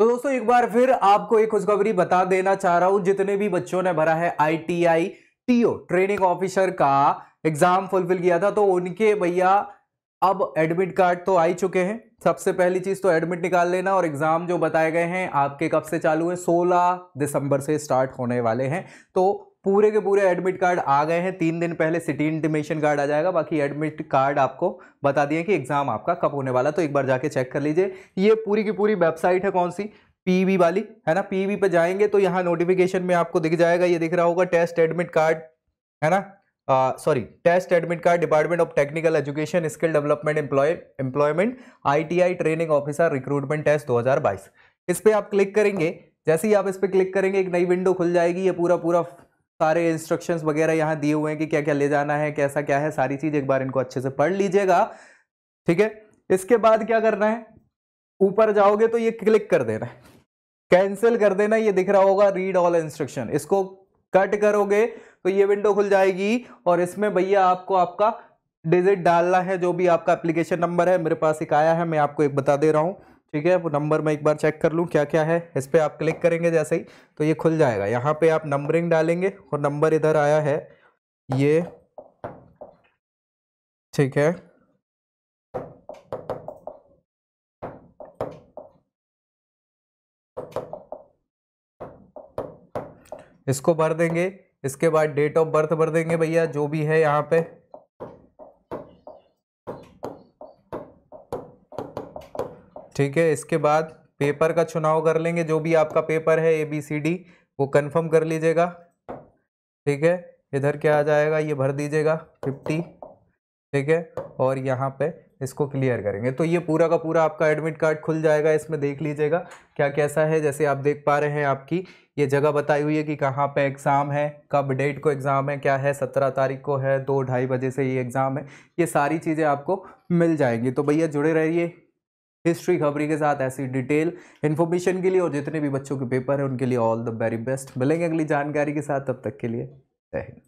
तो दोस्तों एक बार फिर आपको एक खुशखबरी बता देना चाह रहा हूं जितने भी बच्चों ने भरा है आईटीआई टीओ ट्रेनिंग ऑफिसर का एग्जाम फुलफिल किया था तो उनके भैया अब एडमिट कार्ड तो आ ही चुके हैं सबसे पहली चीज़ तो एडमिट निकाल लेना और एग्ज़ाम जो बताए गए हैं आपके कब से चालू है 16 दिसंबर से स्टार्ट होने वाले हैं तो पूरे के पूरे एडमिट कार्ड आ गए हैं तीन दिन पहले सिटी इंटीमेशन कार्ड आ जाएगा बाकी एडमिट कार्ड आपको बता दिए कि एग्ज़ाम आपका कब होने वाला तो एक बार जाके चेक कर लीजिए ये पूरी की पूरी वेबसाइट है कौन सी पीवी वाली है ना पीवी पर जाएंगे तो यहाँ नोटिफिकेशन में आपको दिख जाएगा ये दिख रहा होगा टेस्ट एडमिट कार्ड है ना sorry test admit card department of technical education skill development employ employment ITI training officer recruitment test 2022 इस पर आप क्लिक करेंगे जैसे ही आप इस पर क्लिक करेंगे एक नई विंडो खुल जाएगी ये पूरा पूरा सारे इंस्ट्रक्शंस वगैरह यहाँ दिए हुए हैं कि क्या क्या ले जाना है कैसा क्या है सारी चीज़ एक बार इनको अच्छे से पढ़ लीजिएगा ठीक है इसके बाद क्या करना है ऊपर जाओगे तो ये क्लिक कर देना है कैंसिल कर देना ये दिख रहा होगा रीड ऑल इंस्ट्रक्शन इसको कट करोगे तो ये विंडो खुल जाएगी और इसमें भैया आपको आपका डिजिट डालना है जो भी आपका एप्लीकेशन नंबर है मेरे पास एक आया है मैं आपको एक बता दे रहा हूँ ठीक है वो नंबर मैं एक बार चेक कर लूँ क्या क्या है इस पर आप क्लिक करेंगे जैसे ही तो ये खुल जाएगा यहाँ पे आप नंबरिंग डालेंगे और नंबर इधर आया है ये ठीक है इसको भर देंगे इसके बाद डेट ऑफ बर्थ भर देंगे भैया जो भी है यहाँ पे ठीक है इसके बाद पेपर का चुनाव कर लेंगे जो भी आपका पेपर है ए बी सी डी वो कंफर्म कर लीजिएगा ठीक है इधर क्या आ जाएगा ये भर दीजिएगा फिफ्टी ठीक है और यहाँ पे इसको क्लियर करेंगे तो ये पूरा का पूरा आपका एडमिट कार्ड खुल जाएगा इसमें देख लीजिएगा क्या कैसा है जैसे आप देख पा रहे हैं आपकी ये जगह बताई हुई है कि कहाँ पे एग्ज़ाम है कब डेट को एग्ज़ाम है क्या है सत्रह तारीख को है दो ढाई बजे से ये एग्ज़ाम है ये सारी चीज़ें आपको मिल जाएंगी तो भैया जुड़े रहिए हिस्ट्री खबरी के साथ ऐसी डिटेल इन्फॉर्मेशन के लिए और जितने भी बच्चों के पेपर हैं उनके लिए ऑल द वेरी बेस्ट मिलेंगे अगली जानकारी के साथ तब तक के लिए जय हिंद